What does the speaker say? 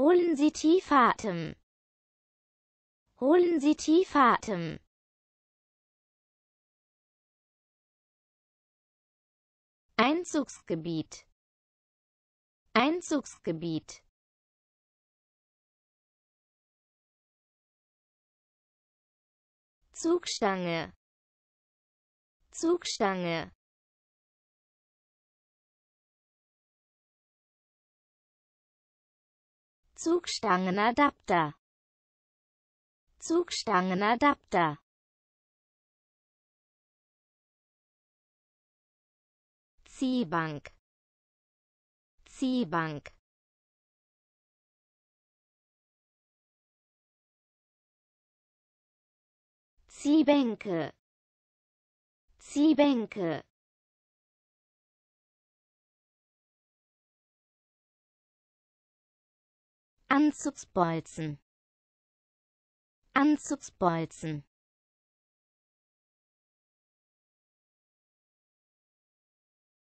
Holen Sie tief Atem. Holen Sie tief Atem. Einzugsgebiet. Einzugsgebiet. Zugstange. Zugstange. Zugstangenadapter Zugstangenadapter Ziehbank Ziehbank Ziehbänke Ziehbänke Anzugsbolzen Anzugsbolzen